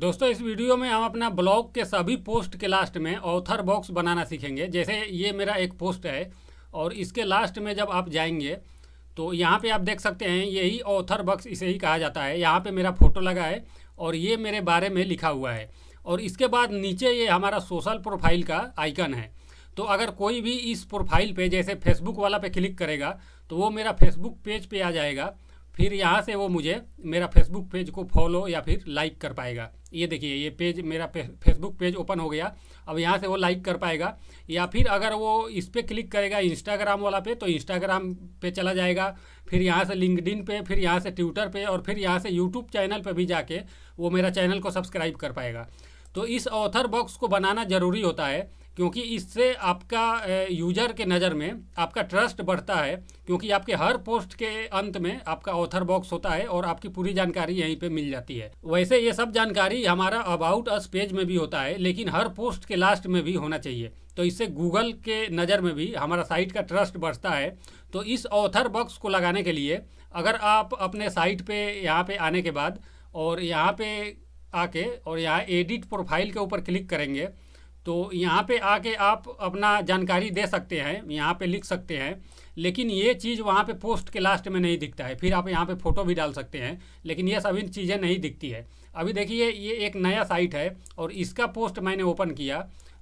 दोस्तों इस वीडियो में हम अपना ब्लॉग के सभी पोस्ट के लास्ट में ऑथर बॉक्स बनाना सीखेंगे जैसे ये मेरा एक पोस्ट है और इसके लास्ट में जब आप जाएंगे तो यहाँ पे आप देख सकते हैं यही ऑथर बॉक्स इसे ही कहा जाता है यहाँ पे मेरा फ़ोटो लगा है और ये मेरे बारे में लिखा हुआ है और इसके बाद नीचे ये हमारा सोशल प्रोफाइल का आइकन है तो अगर कोई भी इस प्रोफाइल पर जैसे फेसबुक वाला पे क्लिक करेगा तो वो मेरा फेसबुक पेज पे आ जाएगा फिर यहाँ से वो मुझे मेरा फेसबुक पेज को फॉलो या फिर लाइक कर पाएगा ये देखिए ये पेज मेरा फेसबुक पेज ओपन हो गया अब यहाँ से वो लाइक कर पाएगा या फिर अगर वो इस पर क्लिक करेगा इंस्टाग्राम वाला पे तो इंस्टाग्राम पे चला जाएगा फिर यहाँ से लिंकडिन पे फिर यहाँ से ट्विटर पे और फिर यहाँ से यूट्यूब चैनल पे भी जाके वो मेरा चैनल को सब्सक्राइब कर पाएगा तो इस ऑथर बॉक्स को बनाना ज़रूरी होता है क्योंकि इससे आपका यूजर के नज़र में आपका ट्रस्ट बढ़ता है क्योंकि आपके हर पोस्ट के अंत में आपका ऑथर बॉक्स होता है और आपकी पूरी जानकारी यहीं पे मिल जाती है वैसे ये सब जानकारी हमारा अबाउट अस पेज में भी होता है लेकिन हर पोस्ट के लास्ट में भी होना चाहिए तो इससे गूगल के नज़र में भी हमारा साइट का ट्रस्ट बढ़ता है तो इस ऑथर बॉक्स को लगाने के लिए अगर आप अपने साइट पर यहाँ पर आने के बाद और यहाँ पर आके और यहाँ एडिट प्रोफाइल के ऊपर क्लिक करेंगे तो यहाँ पे आके आप अपना जानकारी दे सकते हैं यहाँ पे लिख सकते हैं लेकिन ये चीज़ वहाँ पे पोस्ट के लास्ट में नहीं दिखता है फिर आप यहाँ पे फ़ोटो भी डाल सकते हैं लेकिन ये सभी चीज़ें नहीं दिखती है अभी देखिए ये एक नया साइट है और इसका पोस्ट मैंने ओपन किया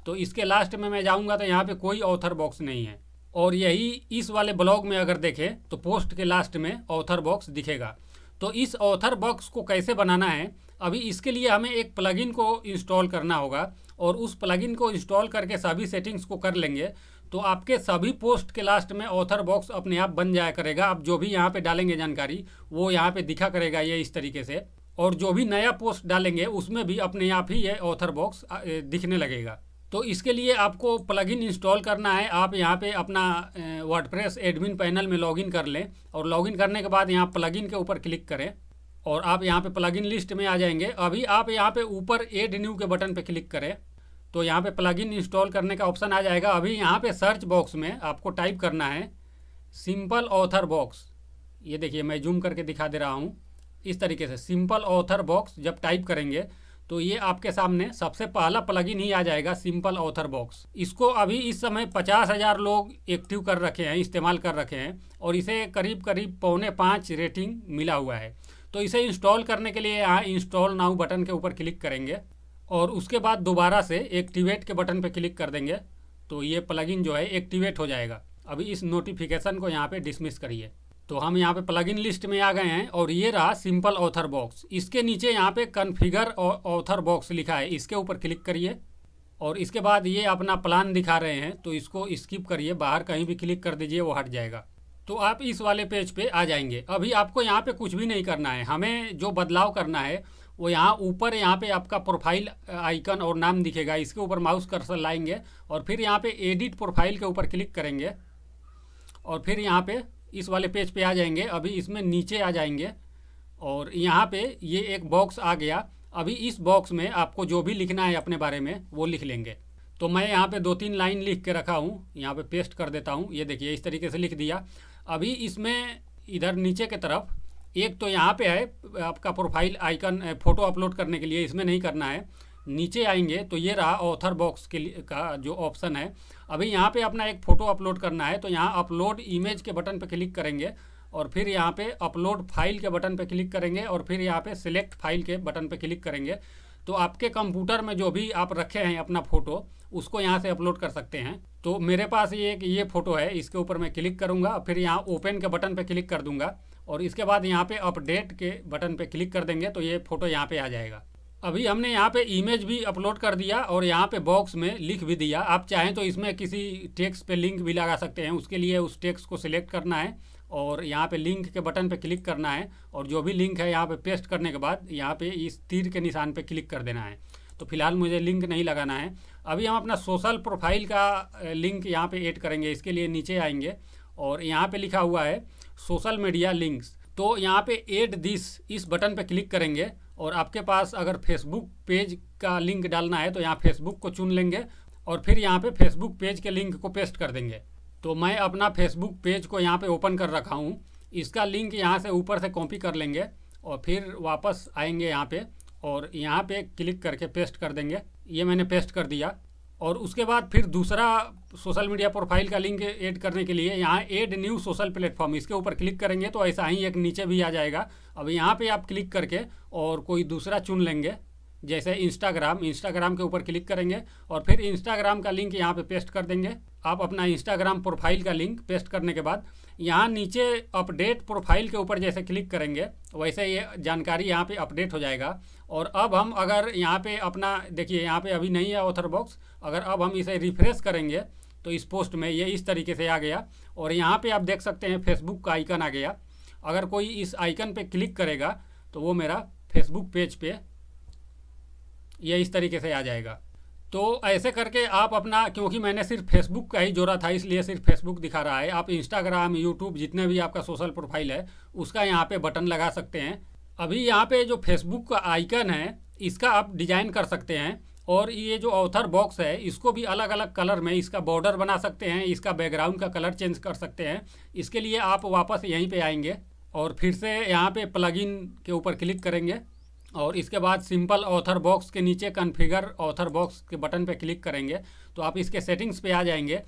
तो इसके लास्ट में मैं जाऊँगा तो यहाँ पर कोई ऑथर बॉक्स नहीं है और यही इस वाले ब्लॉग में अगर देखें तो पोस्ट के लास्ट में ऑथर बॉक्स दिखेगा तो इस ऑथर बॉक्स को कैसे बनाना है अभी इसके लिए हमें एक प्लगइन को इंस्टॉल करना होगा और उस प्लगइन को इंस्टॉल करके सभी सेटिंग्स को कर लेंगे तो आपके सभी पोस्ट के लास्ट में ऑथर बॉक्स अपने आप बन जाया करेगा आप जो भी यहाँ पे डालेंगे जानकारी वो यहाँ पे दिखा करेगा ये इस तरीके से और जो भी नया पोस्ट डालेंगे उसमें भी अपने आप ही ये ऑथर बॉक्स दिखने लगेगा तो इसके लिए आपको प्लगइन इंस्टॉल करना है आप यहाँ पे अपना वर्डप्रेस एडमिन पैनल में लॉगिन कर लें और लॉगिन करने के बाद यहाँ प्लगइन के ऊपर क्लिक करें और आप यहाँ पे प्लगइन लिस्ट में आ जाएंगे अभी आप यहाँ पे ऊपर एड न्यू के बटन पे क्लिक करें तो यहाँ पे प्लगइन इंस्टॉल करने का ऑप्शन आ जाएगा अभी यहाँ पे सर्च बॉक्स में आपको टाइप करना है सिंपल ऑथर बॉक्स ये देखिए मैं जूम करके दिखा दे रहा हूँ इस तरीके से सिंपल ऑथर बॉक्स जब टाइप करेंगे तो ये आपके सामने सबसे पहला प्लग ही आ जाएगा सिंपल ऑथर बॉक्स इसको अभी इस समय पचास हज़ार लोग एक्टिव कर रखे हैं इस्तेमाल कर रखे हैं और इसे करीब करीब पौने पाँच रेटिंग मिला हुआ है तो इसे इंस्टॉल करने के लिए यहाँ इंस्टॉल नाउ बटन के ऊपर क्लिक करेंगे और उसके बाद दोबारा से एक्टिवेट के बटन पर क्लिक कर देंगे तो ये प्लगइन जो है एक्टिवेट हो जाएगा अभी इस नोटिफिकेशन को यहाँ पे डिसमिस करिए तो हम यहाँ पे प्लगइन लिस्ट में आ गए हैं और ये रहा सिंपल ऑथर बॉक्स इसके नीचे यहाँ पे कन्फिगर ऑथर बॉक्स लिखा है इसके ऊपर क्लिक करिए और इसके बाद ये अपना प्लान दिखा रहे हैं तो इसको स्किप करिए बाहर कहीं भी क्लिक कर दीजिए वो हट जाएगा तो आप इस वाले पेज पे आ जाएंगे अभी आपको यहाँ पे कुछ भी नहीं करना है हमें जो बदलाव करना है वो यहाँ ऊपर यहाँ पे आपका प्रोफाइल आइकन और नाम दिखेगा इसके ऊपर माउस कर्सर लाएंगे और फिर यहाँ पे एडिट प्रोफाइल के ऊपर क्लिक करेंगे और फिर यहाँ पे इस वाले पेज पे आ जाएंगे अभी इसमें नीचे आ जाएंगे और यहाँ पे ये एक बॉक्स आ गया अभी इस बॉक्स में आपको जो भी लिखना है अपने बारे में वो लिख लेंगे तो मैं यहाँ पर दो तीन लाइन लिख के रखा हूँ यहाँ पर पेस्ट कर देता हूँ ये देखिए इस तरीके से लिख दिया अभी इसमें इधर नीचे के तरफ एक तो यहाँ पे है आपका प्रोफाइल आइकन फ़ोटो अपलोड करने के लिए इसमें नहीं करना है नीचे आएंगे तो ये रहा ऑथर बॉक्स के लिए का जो ऑप्शन है अभी यहाँ पे अपना एक फ़ोटो अपलोड करना है तो यहाँ अपलोड इमेज के बटन पर क्लिक करेंगे और फिर यहाँ पे अपलोड फाइल के बटन पर क्लिक करेंगे और फिर यहाँ पे सिलेक्ट फाइल के बटन पर क्लिक करेंगे तो आपके कंप्यूटर में जो भी आप रखे हैं अपना फ़ोटो उसको यहाँ से अपलोड कर सकते हैं तो मेरे पास ये एक ये फ़ोटो है इसके ऊपर मैं क्लिक करूँगा फिर यहाँ ओपन के बटन पर क्लिक कर दूँगा और इसके बाद यहाँ पर अपडेट के बटन पर क्लिक कर देंगे तो ये फ़ोटो यहाँ पर आ जाएगा अभी हमने यहाँ पे इमेज भी अपलोड कर दिया और यहाँ पे बॉक्स में लिख भी दिया आप चाहें तो इसमें किसी टेक्स्ट पे लिंक भी लगा सकते हैं उसके लिए उस टेक्स्ट को सिलेक्ट करना है और यहाँ पे लिंक के बटन पे क्लिक करना है और जो भी लिंक है यहाँ पे पेस्ट करने के बाद यहाँ पे इस तीर के निशान पे क्लिक कर देना है तो फिलहाल मुझे लिंक नहीं लगाना है अभी हम अपना सोशल प्रोफाइल का लिंक यहाँ पे ऐड करेंगे इसके लिए नीचे आएंगे और यहाँ पे लिखा हुआ है सोशल मीडिया लिंक्स तो यहाँ पर एड दिस इस बटन पर क्लिक करेंगे और आपके पास अगर फेसबुक पेज का लिंक डालना है तो यहाँ फेसबुक को चुन लेंगे और फिर यहाँ पर फेसबुक पेज के लिंक को पेस्ट कर देंगे तो मैं अपना फेसबुक पेज को यहाँ पे ओपन कर रखा हूँ इसका लिंक यहाँ से ऊपर से कॉपी कर लेंगे और फिर वापस आएंगे यहाँ पे और यहाँ पे क्लिक करके पेस्ट कर देंगे ये मैंने पेस्ट कर दिया और उसके बाद फिर दूसरा सोशल मीडिया प्रोफाइल का लिंक ऐड करने के लिए यहाँ ऐड न्यू सोशल प्लेटफॉर्म इसके ऊपर क्लिक करेंगे तो ऐसा ही एक नीचे भी आ जाएगा अब यहाँ पर आप क्लिक करके और कोई दूसरा चुन लेंगे जैसे इंस्टाग्राम इंस्टाग्राम के ऊपर क्लिक करेंगे और फिर इंस्टाग्राम का लिंक यहाँ पे पेस्ट कर देंगे आप अपना इंस्टाग्राम प्रोफाइल का लिंक पेस्ट करने के बाद यहाँ नीचे अपडेट प्रोफाइल के ऊपर जैसे क्लिक करेंगे वैसे ये जानकारी यहाँ पे अपडेट हो जाएगा और अब हम अगर यहाँ पे अपना देखिए यहाँ पे अभी नहीं है ऑथर बॉक्स अगर अब हम इसे रिफ्रेश करेंगे तो इस पोस्ट में ये इस तरीके से आ गया और यहाँ पर आप देख सकते हैं फेसबुक का आइकन आ गया अगर कोई इस आइकन पर क्लिक करेगा तो वो मेरा फेसबुक पेज पे यह इस तरीके से आ जाएगा तो ऐसे करके आप अपना क्योंकि मैंने सिर्फ फेसबुक का ही जोड़ा था इसलिए सिर्फ फेसबुक दिखा रहा है आप इंस्टाग्राम यूट्यूब जितने भी आपका सोशल प्रोफाइल है उसका यहाँ पे बटन लगा सकते हैं अभी यहाँ पे जो फेसबुक का आइकन है इसका आप डिजाइन कर सकते हैं और ये जो ऑथर बॉक्स है इसको भी अलग अलग कलर में इसका बॉर्डर बना सकते हैं इसका बैकग्राउंड का कलर चेंज कर सकते हैं इसके लिए आप वापस यहीं पर आएंगे और फिर से यहाँ पर प्लग के ऊपर क्लिक करेंगे और इसके बाद सिंपल ऑथर बॉक्स के नीचे कन्फिगर ऑथर बॉक्स के बटन पे क्लिक करेंगे तो आप इसके सेटिंग्स पे आ जाएंगे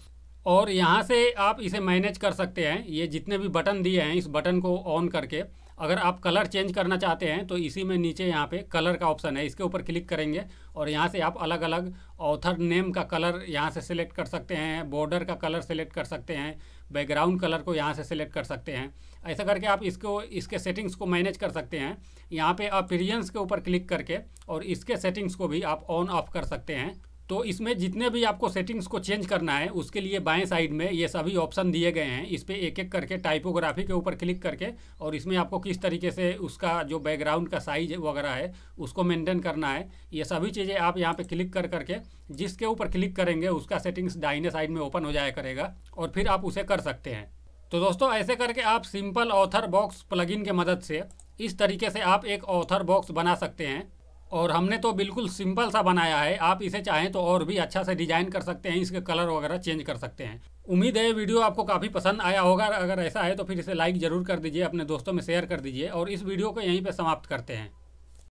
और यहाँ से आप इसे मैनेज कर सकते हैं ये जितने भी बटन दिए हैं इस बटन को ऑन करके अगर आप कलर चेंज करना चाहते हैं तो इसी में नीचे यहाँ पे कलर का ऑप्शन है इसके ऊपर क्लिक करेंगे और यहाँ से आप अलग अलग ऑथर नेम का कलर यहाँ से सिलेक्ट कर सकते हैं बॉर्डर का कलर सेलेक्ट कर सकते हैं बैकग्राउंड कलर को यहाँ से सिलेक्ट कर सकते हैं ऐसा करके आप इसको इसके सेटिंग्स को मैनेज कर सकते हैं यहाँ पर अपीरियंस के ऊपर क्लिक करके और इसके सेटिंग्स को भी आप ऑन ऑफ कर सकते हैं तो इसमें जितने भी आपको सेटिंग्स को चेंज करना है उसके लिए बाएं साइड में ये सभी ऑप्शन दिए गए हैं इस पर एक एक करके टाइपोग्राफी के ऊपर क्लिक करके और इसमें आपको किस तरीके से उसका जो बैकग्राउंड का साइज वगैरह है उसको मेंटेन करना है ये सभी चीज़ें आप यहाँ पे क्लिक कर करके जिसके ऊपर क्लिक करेंगे उसका सेटिंग्स डाइने साइड में ओपन हो जाया करेगा और फिर आप उसे कर सकते हैं तो दोस्तों ऐसे करके आप सिंपल ऑथर बॉक्स प्लगिन के मदद से इस तरीके से आप एक ऑथर बॉक्स बना सकते हैं और हमने तो बिल्कुल सिंपल सा बनाया है आप इसे चाहें तो और भी अच्छा से डिज़ाइन कर सकते हैं इसके कलर वगैरह चेंज कर सकते हैं उम्मीद है वीडियो आपको काफ़ी पसंद आया होगा अगर ऐसा है तो फिर इसे लाइक ज़रूर कर दीजिए अपने दोस्तों में शेयर कर दीजिए और इस वीडियो को यहीं पर समाप्त करते हैं